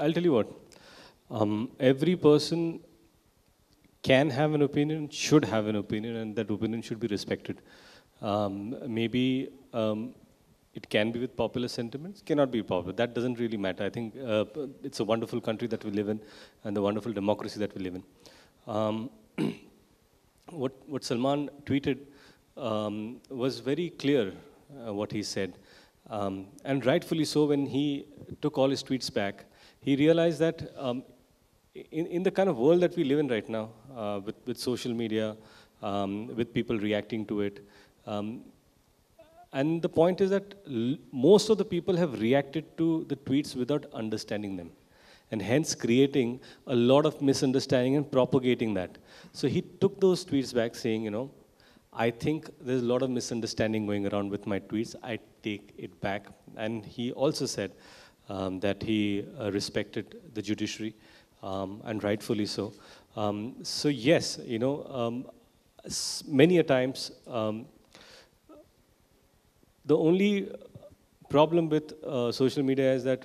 I'll tell you what. Um, every person can have an opinion, should have an opinion, and that opinion should be respected. Um, maybe um, it can be with popular sentiments, cannot be popular. That doesn't really matter. I think uh, it's a wonderful country that we live in and the wonderful democracy that we live in. Um, what, what Salman tweeted um, was very clear, uh, what he said. Um, and rightfully so, when he took all his tweets back, he realized that um, in, in the kind of world that we live in right now, uh, with, with social media, um, with people reacting to it, um, and the point is that most of the people have reacted to the tweets without understanding them and hence creating a lot of misunderstanding and propagating that. So he took those tweets back saying, you know, I think there's a lot of misunderstanding going around with my tweets. I take it back. And he also said, um, that he uh, respected the judiciary, um, and rightfully so. Um, so yes, you know, um, many a times um, the only problem with uh, social media is that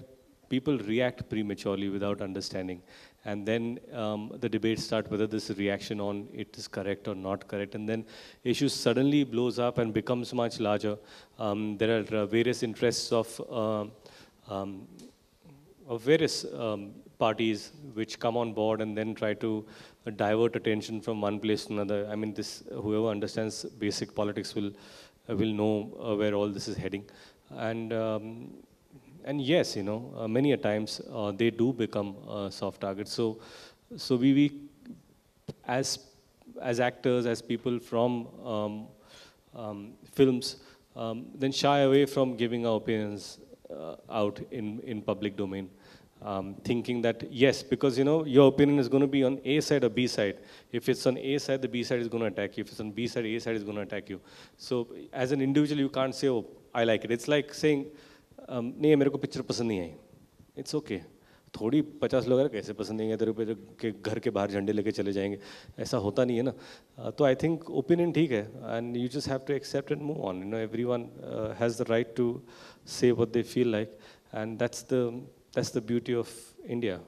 people react prematurely without understanding and then um, the debates start whether this reaction on it is correct or not correct and then issues suddenly blows up and becomes much larger um, there are uh, various interests of uh, um, of various um, parties which come on board and then try to divert attention from one place to another. I mean, this whoever understands basic politics will uh, will know uh, where all this is heading, and um, and yes, you know, uh, many a times uh, they do become uh, soft targets. So, so we, we as as actors, as people from um, um, films, um, then shy away from giving our opinions uh, out in, in public domain. Um, thinking that yes, because you know your opinion is going to be on A side or B side. If it's on A side, the B side is going to attack you. If it's on B side, A side is going to attack you. So as an individual, you can't say, "Oh, I like it." It's like saying, um, "नहीं picture पसंद नहीं It's okay. थोड़ी पचास लोग अगर कैसे पसंद नहीं है तेरे पे के घर के बाहर झंडे लेके चले जाएंगे ऐसा होता नहीं है ना तो आई थिंक ओपिनियन ठीक है and you just have to accept and move on you know every one has the right to say what they feel like and that's the that's the beauty of India